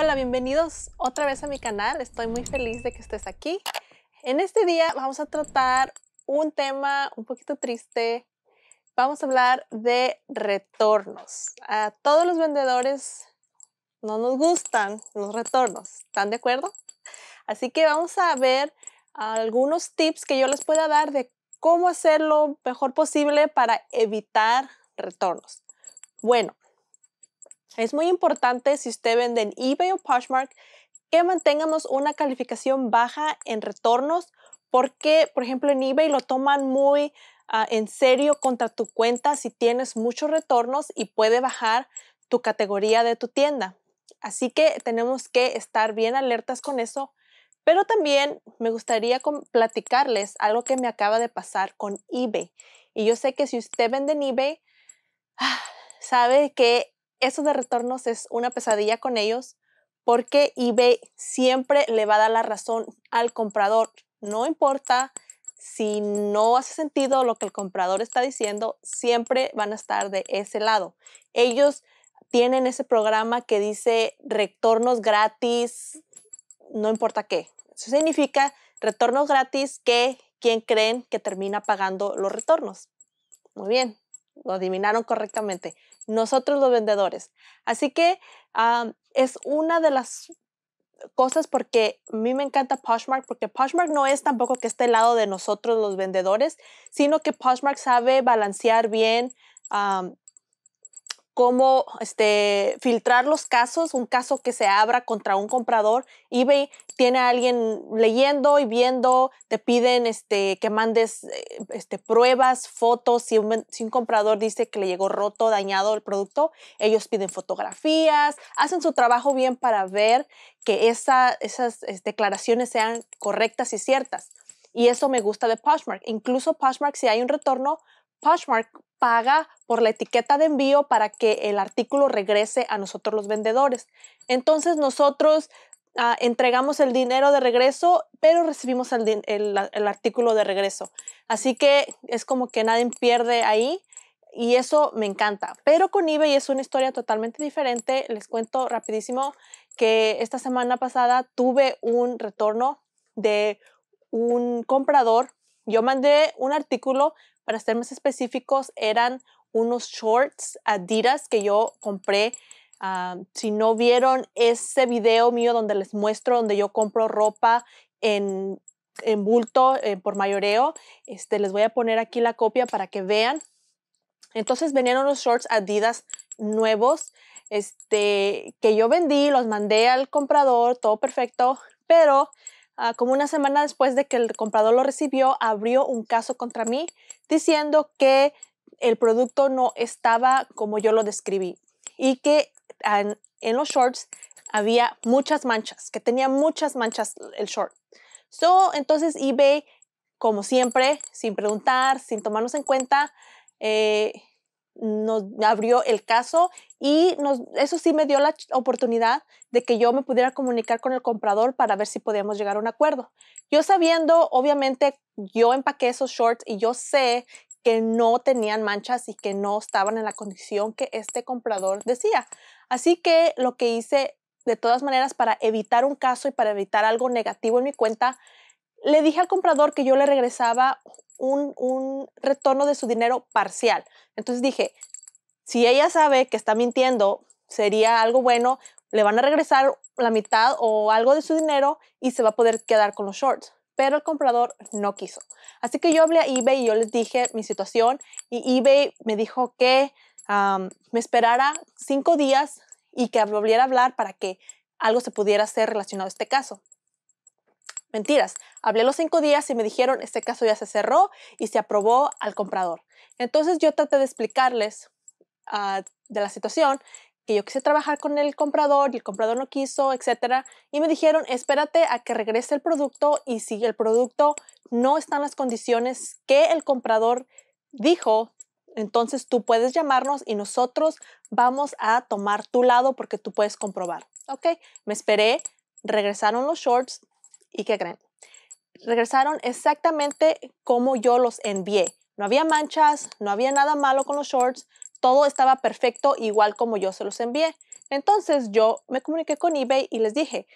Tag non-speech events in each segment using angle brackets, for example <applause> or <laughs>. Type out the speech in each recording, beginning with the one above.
Hola, bienvenidos otra vez a mi canal. Estoy muy feliz de que estés aquí. En este día vamos a tratar un tema un poquito triste. Vamos a hablar de retornos. A todos los vendedores no nos gustan los retornos. ¿Están de acuerdo? Así que vamos a ver algunos tips que yo les pueda dar de cómo hacer lo mejor posible para evitar retornos. Bueno, es muy importante si usted vende en eBay o Poshmark que mantengamos una calificación baja en retornos porque, por ejemplo, en eBay lo toman muy ah, en serio contra tu cuenta si tienes muchos retornos y puede bajar tu categoría de tu tienda. Así que tenemos que estar bien alertas con eso. Pero también me gustaría platicarles algo que me acaba de pasar con eBay. Y yo sé que si usted vende en eBay, ah, sabe que eso de retornos es una pesadilla con ellos porque eBay siempre le va a dar la razón al comprador. No importa si no hace sentido lo que el comprador está diciendo, siempre van a estar de ese lado. Ellos tienen ese programa que dice retornos gratis, no importa qué. Eso significa retornos gratis que quien creen que termina pagando los retornos. Muy bien, lo adivinaron correctamente, nosotros los vendedores. Así que es una de las cosas porque a mí me encanta Poshmark porque Poshmark no es tampoco que esté al lado de nosotros los vendedores, sino que Poshmark sabe balancear bien cómo este, filtrar los casos, un caso que se abra contra un comprador. eBay tiene a alguien leyendo y viendo, te piden este, que mandes eh, este, pruebas, fotos. Si un, comprador dice que le llegó roto, dañado el producto, ellos piden fotografías, hacen su trabajo bien para ver que esas declaraciones sean correctas y ciertas. Y eso me gusta de Poshmark. Incluso Poshmark, si hay un retorno, Poshmark paga por la etiqueta de envío para que el artículo regrese a nosotros los vendedores. Entonces nosotros ah, entregamos el dinero de regreso, pero recibimos el, el, artículo de regreso. Así que es como que nadie pierde ahí y eso me encanta. Pero con eBay es una historia totalmente diferente. Les cuento rapidísimo que esta semana pasada tuve un retorno de un comprador yo mandé un artículo, para ser más específicos, eran unos shorts Adidas que yo compré. Ah, si no vieron ese video mío donde les muestro donde yo compro ropa en, bulto, eh, por mayoreo, este, les voy a poner aquí la copia para que vean. Entonces venían unos shorts Adidas nuevos este, que yo vendí, los mandé al comprador, todo perfecto, pero Ah, como una semana después de que el comprador lo recibió, abrió un caso contra mí diciendo que el producto no estaba como yo lo describí y que en, los shorts había muchas manchas, que tenía muchas manchas el short. So, entonces eBay, como siempre, sin preguntar, sin tomarnos en cuenta, eh, nos abrió el caso y eso sí me dio la oportunidad de que yo me pudiera comunicar con el comprador para ver si podíamos llegar a un acuerdo. Yo sabiendo, obviamente, yo empaqué esos shorts y yo sé que no tenían manchas y que no estaban en la condición que este comprador decía. Así que lo que hice de todas maneras para evitar un caso y para evitar algo negativo en mi cuenta le dije al comprador que yo le regresaba un, retorno de su dinero parcial. Entonces dije, si ella sabe que está mintiendo, sería algo bueno, le van a regresar la mitad o algo de su dinero y se va a poder quedar con los shorts. Pero el comprador no quiso. Así que yo hablé a eBay y yo les dije mi situación y eBay me dijo que me esperara cinco días y que volviera a hablar para que algo se pudiera hacer relacionado a este caso. Mentiras. Hablé los cinco días y me dijeron, este caso ya se cerró y se aprobó al comprador. Entonces yo traté de explicarles ah, de la situación, que yo quise trabajar con el comprador y el comprador no quiso, etcétera, y me dijeron, "Espérate a que regrese el producto y si el producto no está en las condiciones que el comprador dijo, entonces tú puedes llamarnos y nosotros vamos a tomar tu lado porque tú puedes comprobar." ¿Ok? Me esperé, regresaron los shorts, ¿Y qué creen? Regresaron exactamente como yo los envié. No había manchas, no había nada malo con los shorts, todo estaba perfecto igual como yo se los envié. Entonces yo me comuniqué con eBay y les dije,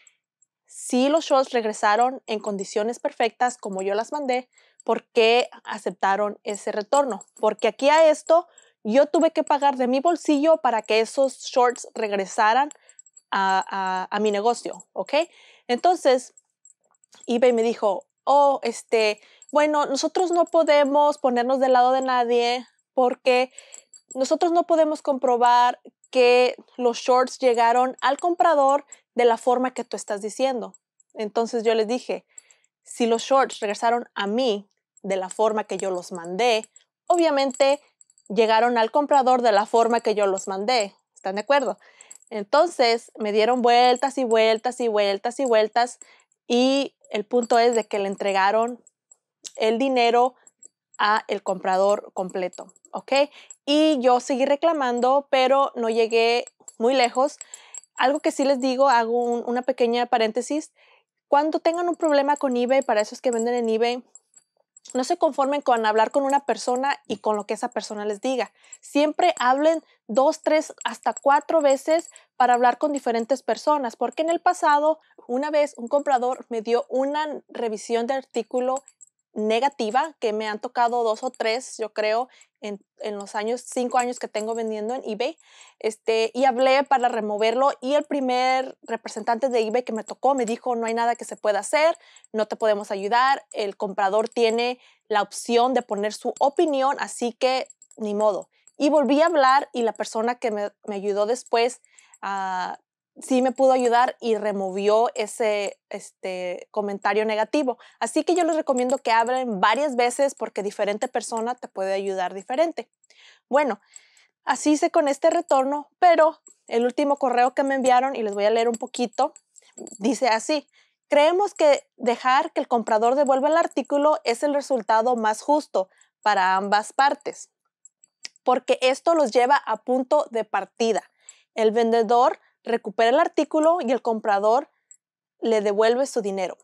si los shorts regresaron en condiciones perfectas como yo las mandé, ¿por qué aceptaron ese retorno? Porque aquí a esto yo tuve que pagar de mi bolsillo para que esos shorts regresaran a, mi negocio, ¿ok? Entonces, y me dijo, oh, este, bueno, nosotros no podemos ponernos del lado de nadie porque nosotros no podemos comprobar que los shorts llegaron al comprador de la forma que tú estás diciendo. Entonces yo les dije, si los shorts regresaron a mí de la forma que yo los mandé, obviamente llegaron al comprador de la forma que yo los mandé. ¿Están de acuerdo? Entonces me dieron vueltas y vueltas y vueltas y vueltas y el punto es de que le entregaron el dinero a el comprador completo, ¿ok? Y yo seguí reclamando, pero no llegué muy lejos. Algo que sí les digo, hago una pequeña paréntesis. Cuando tengan un problema con eBay, para esos que venden en eBay, no se conformen con hablar con una persona y con lo que esa persona les diga. Siempre hablen dos, tres, hasta cuatro veces para hablar con diferentes personas, porque en el pasado, una vez un comprador me dio una revisión de artículo negativa, que me han tocado dos o tres, yo creo, en, los años, cinco años que tengo vendiendo en eBay, este, y hablé para removerlo y el primer representante de eBay que me tocó me dijo, no hay nada que se pueda hacer, no te podemos ayudar, el comprador tiene la opción de poner su opinión, así que ni modo. Y volví a hablar y la persona que me, ayudó después a sí me pudo ayudar y removió ese este, comentario negativo. Así que yo les recomiendo que abren varias veces porque diferente persona te puede ayudar diferente. Bueno, así hice con este retorno, pero el último correo que me enviaron, y les voy a leer un poquito, dice así, creemos que dejar que el comprador devuelva el artículo es el resultado más justo para ambas partes, porque esto los lleva a punto de partida. El vendedor recupera el artículo y el comprador le devuelve su dinero.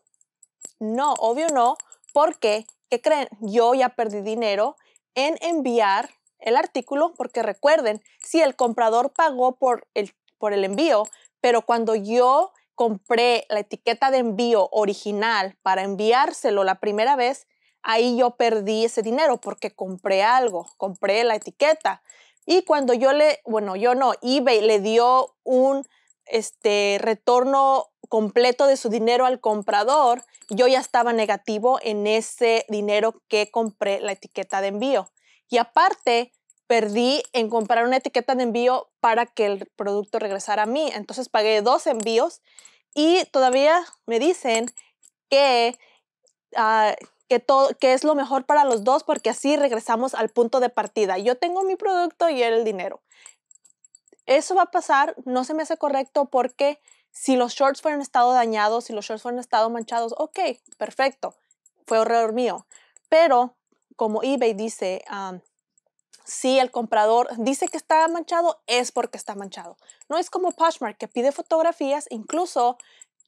No, obvio no, porque, ¿qué creen? Yo ya perdí dinero en enviar el artículo, porque recuerden, si el comprador pagó por el, por el envío, pero cuando yo compré la etiqueta de envío original para enviárselo la primera vez, ahí yo perdí ese dinero porque compré algo, compré la etiqueta. Y cuando yo le, bueno, yo no, eBay le dio un este, retorno completo de su dinero al comprador, yo ya estaba negativo en ese dinero que compré la etiqueta de envío. Y aparte, perdí en comprar una etiqueta de envío para que el producto regresara a mí. Entonces pagué dos envíos y todavía me dicen que ah, que, todo, que es lo mejor para los dos porque así regresamos al punto de partida. Yo tengo mi producto y él el dinero. Eso va a pasar, no se me hace correcto porque si los shorts fueron estado dañados, si los shorts fueron estado manchados, ok, perfecto, fue horror mío. Pero como eBay dice, si el comprador dice que está manchado, es porque está manchado. No es como Poshmark que pide fotografías, incluso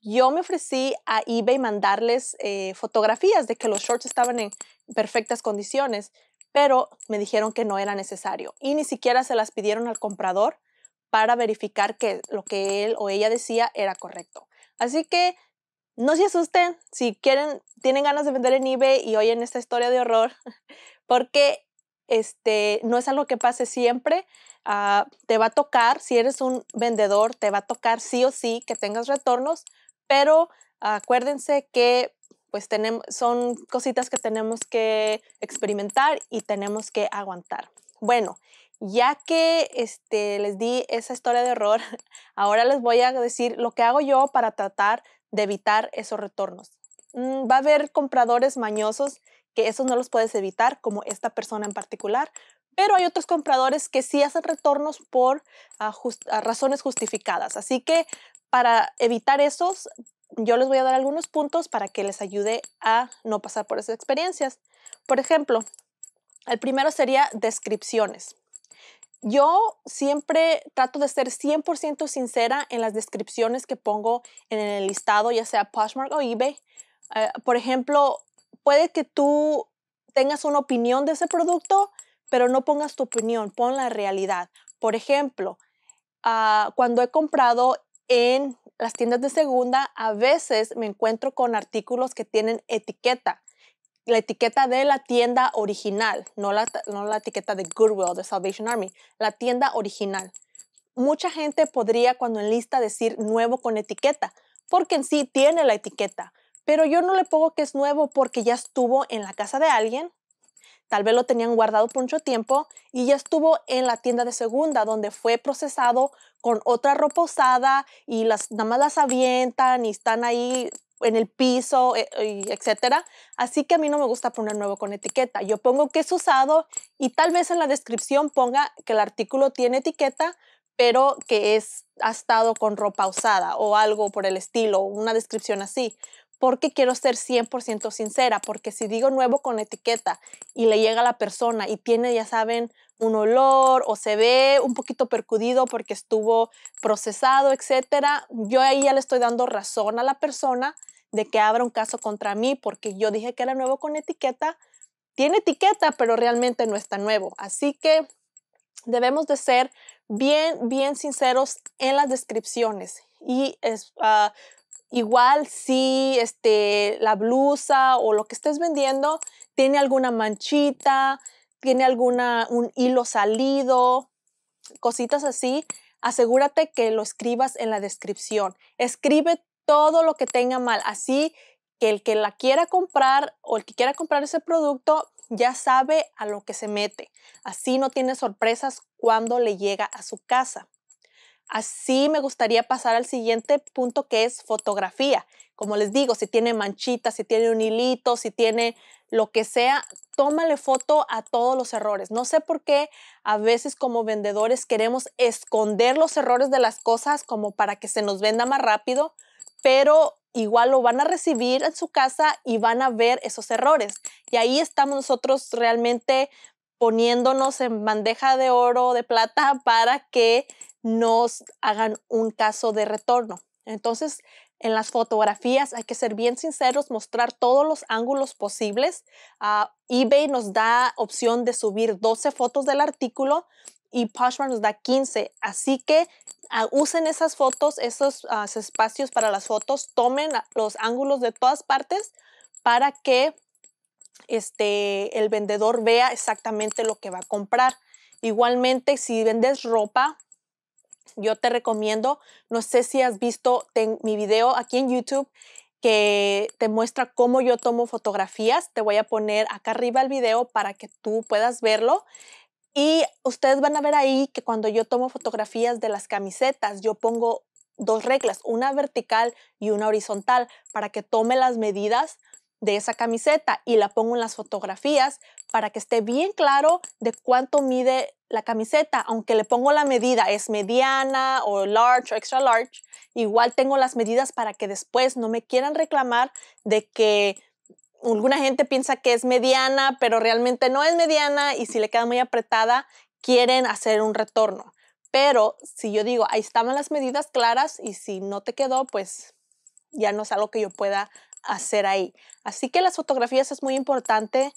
yo me ofrecí a eBay mandarles eh, fotografías de que los shorts estaban en perfectas condiciones, pero me dijeron que no era necesario y ni siquiera se las pidieron al comprador para verificar que lo que él o ella decía era correcto. Así que no se asusten si quieren, tienen ganas de vender en eBay y oyen esta historia de horror, <laughs> porque este, no es algo que pase siempre. Ah, te va a tocar, si eres un vendedor, te va a tocar sí o sí que tengas retornos, pero acuérdense que pues tenemos, son cositas que tenemos que experimentar y tenemos que aguantar. Bueno, ya que este, les di esa historia de error, <laughs> ahora les voy a decir lo que hago yo para tratar de evitar esos retornos. Mm, va a haber compradores mañosos que esos no los puedes evitar, como esta persona en particular, pero hay otros compradores que sí hacen retornos por ah, razones justificadas. Así que para evitar esos, yo les voy a dar algunos puntos para que les ayude a no pasar por esas experiencias. Por ejemplo, el primero sería descripciones. Yo siempre trato de ser 100% sincera en las descripciones que pongo en el listado, ya sea Poshmark o eBay. Eh, por ejemplo, puede que tú tengas una opinión de ese producto, pero no pongas tu opinión, pon la realidad. Por ejemplo, ah, cuando he comprado en las tiendas de segunda a veces me encuentro con artículos que tienen etiqueta, la etiqueta de la tienda original, no la, no la etiqueta de Goodwill, de Salvation Army, la tienda original. Mucha gente podría cuando en lista decir nuevo con etiqueta, porque en sí tiene la etiqueta, pero yo no le pongo que es nuevo porque ya estuvo en la casa de alguien, Tal vez lo tenían guardado por mucho tiempo y ya estuvo en la tienda de segunda, donde fue procesado con otra ropa usada y las, nada más las avientan y están ahí en el piso, eh, etcétera. Así que a mí no me gusta poner nuevo con etiqueta. Yo pongo que es usado y tal vez en la descripción ponga que el artículo tiene etiqueta, pero que es ha estado con ropa usada o algo por el estilo, una descripción así porque quiero ser 100% sincera, porque si digo nuevo con etiqueta y le llega a la persona y tiene, ya saben, un olor o se ve un poquito percudido porque estuvo procesado, etcétera, yo ahí ya le estoy dando razón a la persona de que abra un caso contra mí porque yo dije que era nuevo con etiqueta, tiene etiqueta, pero realmente no está nuevo. Así que debemos de ser bien, bien sinceros en las descripciones y es, ah, igual si este, la blusa o lo que estés vendiendo tiene alguna manchita, tiene alguna, un hilo salido, cositas así, asegúrate que lo escribas en la descripción. Escribe todo lo que tenga mal, así que el que la quiera comprar o el que quiera comprar ese producto ya sabe a lo que se mete. Así no tiene sorpresas cuando le llega a su casa. Así me gustaría pasar al siguiente punto que es fotografía. Como les digo, si tiene manchitas, si tiene un hilito, si tiene lo que sea, tómale foto a todos los errores. No sé por qué a veces como vendedores queremos esconder los errores de las cosas como para que se nos venda más rápido, pero igual lo van a recibir en su casa y van a ver esos errores. Y ahí estamos nosotros realmente poniéndonos en bandeja de oro, o de plata, para que nos hagan un caso de retorno. Entonces, en las fotografías hay que ser bien sinceros, mostrar todos los ángulos posibles. Ah, eBay nos da opción de subir 12 fotos del artículo y Poshmark nos da 15. Así que ah, usen esas fotos, esos ah, espacios para las fotos, tomen los ángulos de todas partes para que este, el vendedor vea exactamente lo que va a comprar. Igualmente, si vendes ropa, yo te recomiendo, no sé si has visto mi video aquí en YouTube que te muestra cómo yo tomo fotografías. Te voy a poner acá arriba el video para que tú puedas verlo. Y ustedes van a ver ahí que cuando yo tomo fotografías de las camisetas, yo pongo dos reglas, una vertical y una horizontal, para que tome las medidas de esa camiseta y la pongo en las fotografías para que esté bien claro de cuánto mide la camiseta, aunque le pongo la medida, es mediana o large o extra large, igual tengo las medidas para que después no me quieran reclamar de que alguna gente piensa que es mediana, pero realmente no es mediana y si le queda muy apretada, quieren hacer un retorno. Pero si yo digo, ahí estaban las medidas claras y si no te quedó, pues ya no es algo que yo pueda hacer ahí. Así que las fotografías es muy importante.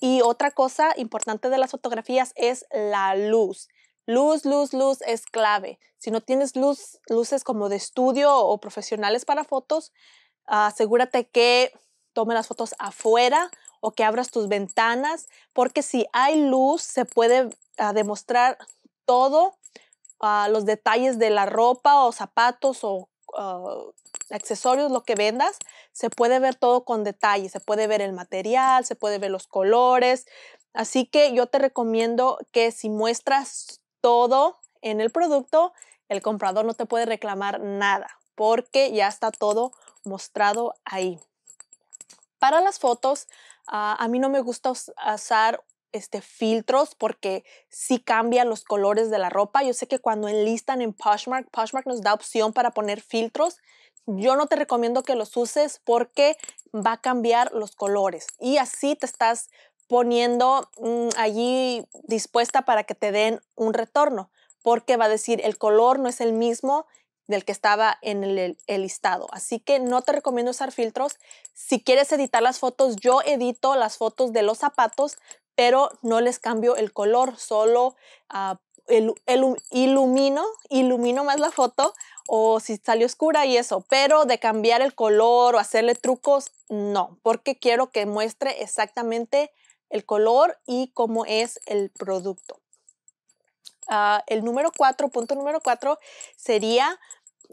Y otra cosa importante de las fotografías es la luz. Luz, luz, luz es clave. Si no tienes luz, luces como de estudio o profesionales para fotos, asegúrate que tome las fotos afuera o que abras tus ventanas, porque si hay luz se puede ah, demostrar todo, ah, los detalles de la ropa o zapatos o ah, accesorios, lo que vendas, se puede ver todo con detalle, se puede ver el material, se puede ver los colores. Así que yo te recomiendo que si muestras todo en el producto, el comprador no te puede reclamar nada porque ya está todo mostrado ahí. Para las fotos, ah, a mí no me gusta usar este, filtros porque sí cambian los colores de la ropa. Yo sé que cuando enlistan en Poshmark, Poshmark nos da opción para poner filtros. Yo no te recomiendo que los uses porque va a cambiar los colores y así te estás poniendo mm, allí dispuesta para que te den un retorno porque va a decir el color no es el mismo del que estaba en el, listado. Así que no te recomiendo usar filtros. Si quieres editar las fotos, yo edito las fotos de los zapatos, pero no les cambio el color, solo el, ah, ilumino, ilumino más la foto o si sale oscura y eso, pero de cambiar el color o hacerle trucos, no, porque quiero que muestre exactamente el color y cómo es el producto. Ah, el número cuatro, punto número cuatro, sería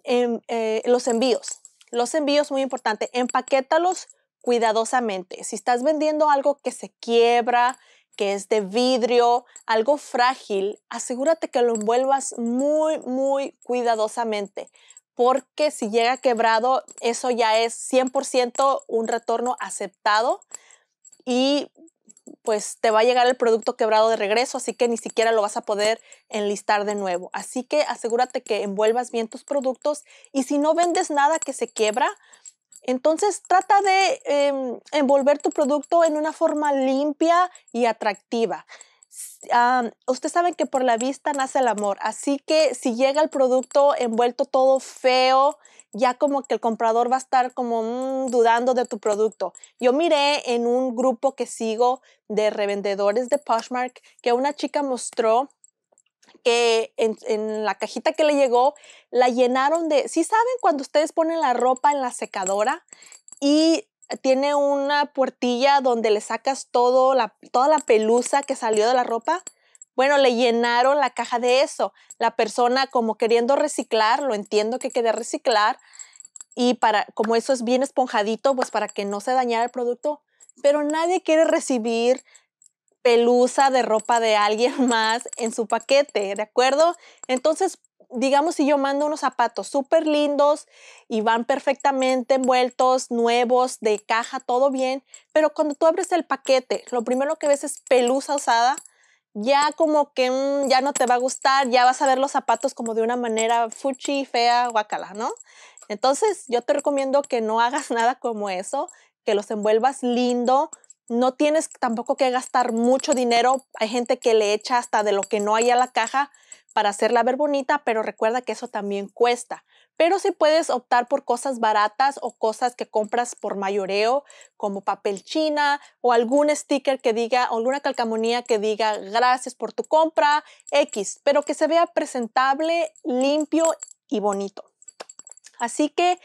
em, eh, los envíos. Los envíos, muy importante, empaquétalos cuidadosamente. Si estás vendiendo algo que se quiebra, que es de vidrio, algo frágil, asegúrate que lo envuelvas muy, muy cuidadosamente, porque si llega quebrado, eso ya es 100% un retorno aceptado y pues te va a llegar el producto quebrado de regreso, así que ni siquiera lo vas a poder enlistar de nuevo. Así que asegúrate que envuelvas bien tus productos y si no vendes nada que se quiebra, entonces trata de em, envolver tu producto en una forma limpia y atractiva. Ah, ustedes saben que por la vista nace el amor, así que si llega el producto envuelto todo feo, ya como que el comprador va a estar como mm, dudando de tu producto. Yo miré en un grupo que sigo de revendedores de Poshmark que una chica mostró que en, la cajita que le llegó la llenaron de, ¿sí saben cuando ustedes ponen la ropa en la secadora y tiene una puertilla donde le sacas todo la, toda la pelusa que salió de la ropa? Bueno, le llenaron la caja de eso. La persona como queriendo reciclar, lo entiendo que quería reciclar y para como eso es bien esponjadito, pues para que no se dañara el producto, pero nadie quiere recibir pelusa de ropa de alguien <laughs> más en su paquete, ¿de acuerdo? Entonces, digamos si yo mando unos zapatos súper lindos y van perfectamente envueltos, nuevos, de caja, todo bien, pero cuando tú abres el paquete, lo primero que ves es pelusa usada, ya como que mm, ya no te va a gustar, ya vas a ver los zapatos como de una manera fuchi, fea, guacala, ¿no? Entonces yo te recomiendo que no hagas <laughs> nada como eso, que los envuelvas lindo, no tienes tampoco que gastar mucho dinero. Hay gente que le echa hasta de lo que no hay a la caja para hacerla ver bonita, pero recuerda que eso también cuesta. Pero si sí puedes optar por cosas baratas o cosas que compras por mayoreo, como papel china o algún sticker que diga, o alguna calcamonía que diga gracias por tu compra, X, pero que se vea presentable, limpio y bonito. Así que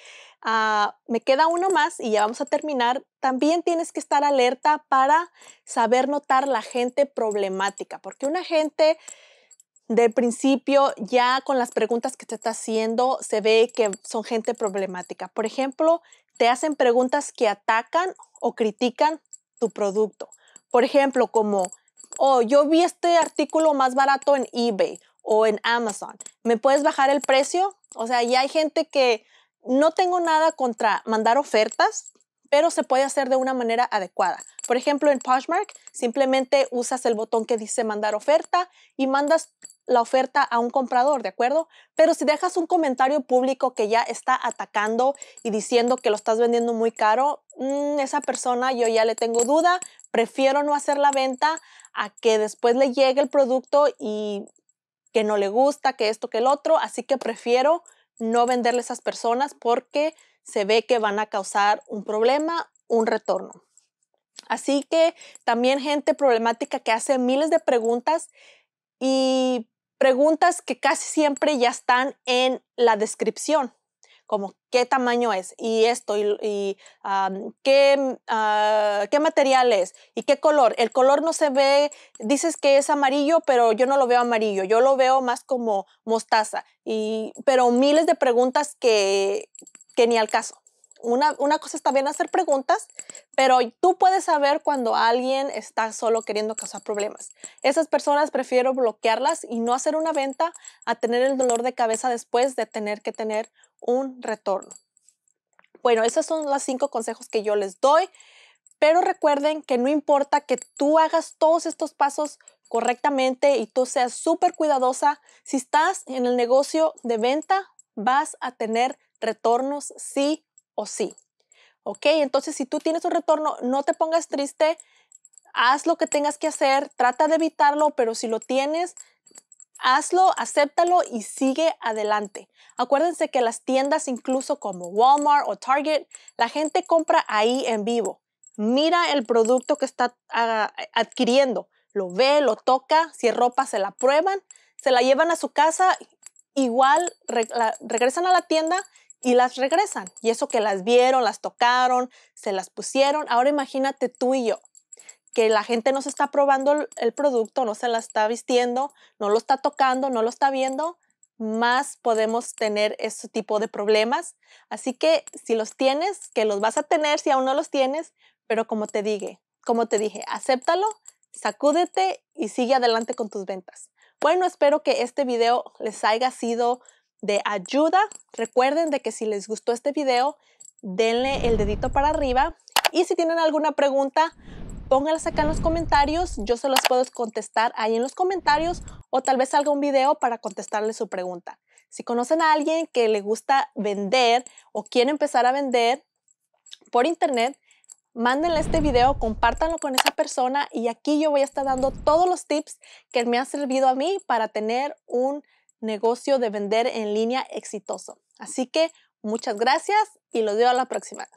Ah, me queda uno más y ya vamos a terminar. También tienes que estar alerta para saber notar la gente problemática, porque una gente del principio ya con las preguntas que te está haciendo se ve que son gente problemática. Por ejemplo, te hacen preguntas que atacan o critican tu producto. Por ejemplo, como, oh, yo vi este artículo más barato en eBay o en Amazon. ¿Me puedes bajar el precio? O sea, ya hay gente que no tengo nada contra mandar ofertas, pero se puede hacer de una manera adecuada. Por ejemplo, en Poshmark simplemente usas el botón que dice mandar oferta y mandas la oferta a un comprador, ¿de acuerdo? Pero si dejas un comentario público que ya está atacando y diciendo que lo estás vendiendo muy caro, mm, esa persona yo ya le tengo duda, prefiero no hacer la venta a que después le llegue el producto y que no le gusta, que esto, que el otro, así que prefiero no venderle a esas personas porque se ve que van a causar un problema, un retorno. Así que también gente problemática que hace miles de preguntas y preguntas que casi siempre ya están en la descripción como qué tamaño es y esto y, qué, mm, ah, qué material es y qué color. El color no se ve, dices que es amarillo, pero yo no lo veo amarillo, yo lo veo más como mostaza, y, pero miles de preguntas que, que ni al caso. Una, una, cosa está bien hacer preguntas, pero tú puedes saber cuando alguien está solo queriendo causar problemas. Esas personas prefiero bloquearlas y no hacer una venta a tener el dolor de cabeza después de tener que tener un retorno. Bueno, esos son los cinco consejos que yo les doy, pero recuerden que no importa que tú hagas todos estos pasos correctamente y tú seas súper cuidadosa, si estás en el negocio de venta, vas a tener retornos sí o sí. ¿Ok? Entonces, si tú tienes un retorno, no te pongas triste, haz lo que tengas que hacer, trata de evitarlo, pero si lo tienes, Hazlo, acéptalo y sigue adelante. Acuérdense que las tiendas incluso como Walmart o Target, la gente compra ahí en vivo. Mira el producto que está ah, adquiriendo, lo ve, lo toca, si es ropa se la prueban, se la llevan a su casa, igual regresan a la tienda y las regresan. Y eso que las vieron, las tocaron, se las pusieron. Ahora imagínate tú y yo que la gente no se está probando el producto, no se la está vistiendo, no lo está tocando, no lo está viendo, más podemos tener ese tipo de problemas. Así que si los tienes, que los vas a tener si aún no los tienes, pero como te dije, como te dije, acéptalo, sacúdete y sigue adelante con tus ventas. Bueno, espero que este video les haya sido de ayuda. Recuerden de que si les gustó este video, denle el dedito para arriba. Y si tienen alguna pregunta, póngalas acá en los comentarios, yo se las puedo contestar ahí en los comentarios o tal vez salga un video para contestarle su pregunta. Si conocen a alguien que le gusta vender o quiere empezar a vender por internet, mándenle este video, compártanlo con esa persona y aquí yo voy a estar dando todos los tips que me han servido a mí para tener un negocio de vender en línea exitoso. Así que muchas gracias y los veo a la próxima.